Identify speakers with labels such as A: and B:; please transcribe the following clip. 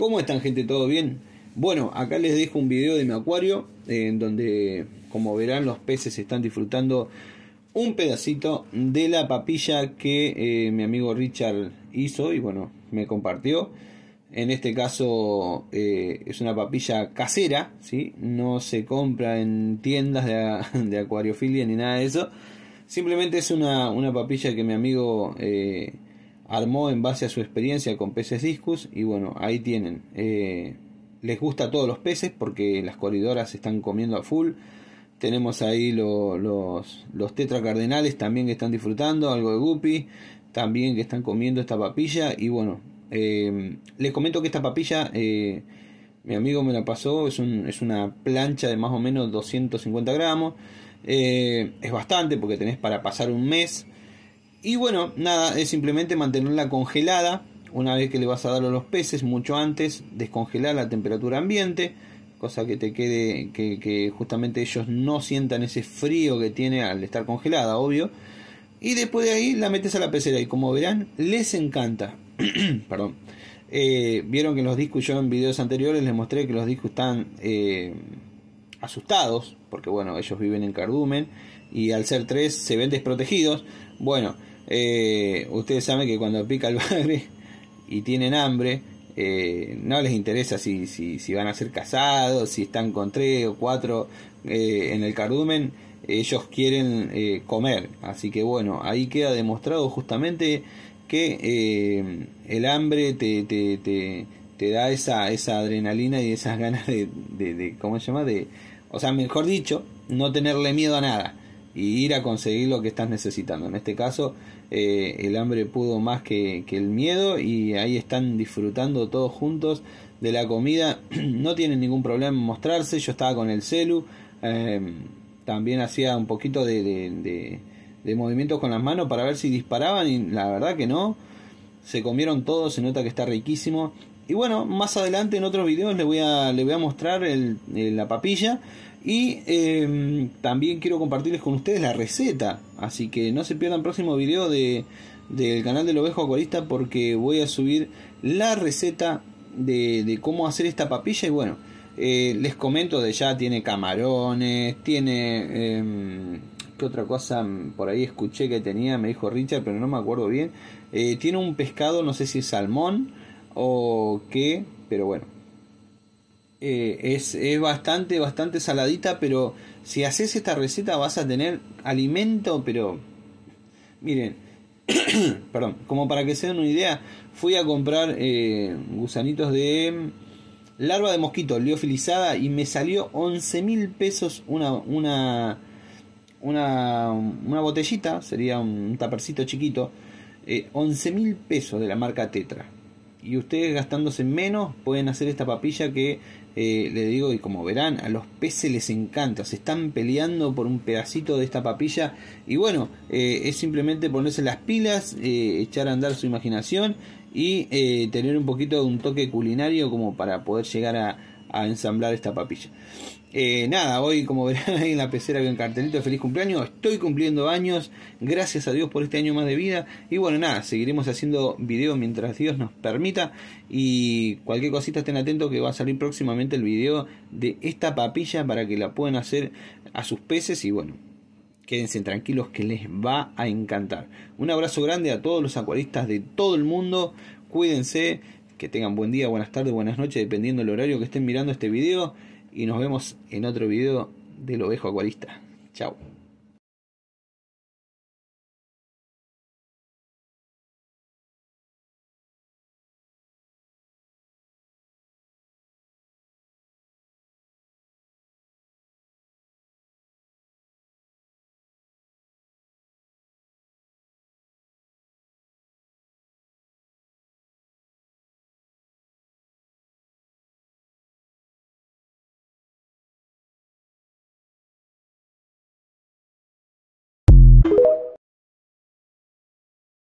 A: ¿Cómo están gente? ¿Todo bien? Bueno, acá les dejo un video de mi acuario eh, en donde, como verán, los peces están disfrutando un pedacito de la papilla que eh, mi amigo Richard hizo y bueno, me compartió. En este caso eh, es una papilla casera, ¿sí? no se compra en tiendas de, de acuariofilia ni nada de eso. Simplemente es una, papilla que mi amigo armó en base a su experiencia con peces discus y bueno, ahí tienen. Eh, les gusta a todos los peces porque las corredoras están comiendo a full. Tenemos ahí los, los tetracardenales también que están disfrutando, algo de guppy, también que están comiendo esta papilla. Y bueno, eh, les comento que esta papilla, eh, mi amigo me la pasó, es, un, es una plancha de más o menos 250 gramos. es bastante porque tenés para pasar un mes y bueno, nada, es simplemente mantenerla congelada una vez que le vas a dar a los peces, mucho antes, descongelar la temperatura ambiente, cosa que te quede, que, justamente ellos no sientan ese frío que tiene al estar congelada, obvio. Y después de ahí la metes a la pecera y como verán, les encanta. Perdón. Eh, vieron que los discos, yo en videos anteriores les mostré que los discos están eh, asustados, porque bueno, ellos viven en cardumen y al ser tres se ven desprotegidos. Bueno, eh, ustedes saben que cuando pica el bagre y tienen hambre, eh, no les interesa si, si, si, van a ser casados, si están con tres o cuatro eh, en el cardumen, ellos quieren comer. Así que bueno, ahí queda demostrado justamente que el hambre te, te, te, da esa, esa adrenalina y esas ganas de, de, de ¿cómo se llama? De, o sea, mejor dicho, no tenerle miedo a nada y ir a conseguir lo que estás necesitando. En este caso, eh, el hambre pudo más que, el miedo y ahí están disfrutando todos juntos de la comida. no tienen ningún problema en mostrarse. Yo estaba con el celu. Em, también hacía un poquito de, de, movimientos con las manos para ver si disparaban y la verdad que no. Se comieron todo, se nota que está riquísimo. Y bueno, más adelante en otros videos les voy a, voy a mostrar el, la papilla y em, también quiero compartirles con ustedes la receta. Así que no se pierdan el próximo video de, del canal del Ovejo Acuarista porque voy a subir la receta de, cómo hacer esta papilla. Y bueno, eh, les comento de ya, tiene camarones, tiene... que em, ¿Qué otra cosa por ahí escuché que tenía? Me dijo Richard, pero no me acuerdo bien. Eh, tiene un pescado, no sé si es salmón o qué, pero bueno, eh, es, es, bastante, bastante saladita, pero si haces esta receta vas a tener alimento, pero miren, perdón, como para que se den una idea, fui a comprar eh, gusanitos de larva de mosquito liofilizada y me salió 11 mil pesos una, una, una, una, botellita, sería un tapercito chiquito, eh, 11 mil pesos de la marca Tetra. Y ustedes gastándose menos pueden hacer esta papilla que eh, le digo, y como verán, a los peces les encanta, se están peleando por un pedacito de esta papilla. Y bueno, eh, es simplemente ponerse las pilas, eh, echar a andar su imaginación y tener un poquito de un toque culinario como para poder llegar a, a ensamblar esta papilla. Eh, nada, hoy como verán ahí en la pecera que un cartelito de feliz cumpleaños. Estoy cumpliendo años, gracias a Dios por este año más de vida. Y bueno, nada, seguiremos haciendo videos mientras Dios nos permita. Y cualquier cosita estén atentos que va a salir próximamente el video de esta papilla para que la puedan hacer a sus peces. Y bueno, quédense tranquilos que les va a encantar. Un abrazo grande a todos los acuaristas de todo el mundo. Cuídense que tengan buen día, buenas tardes, buenas noches, dependiendo del horario que estén mirando este video. Y nos vemos en otro video del ovejo acuarista. Chao.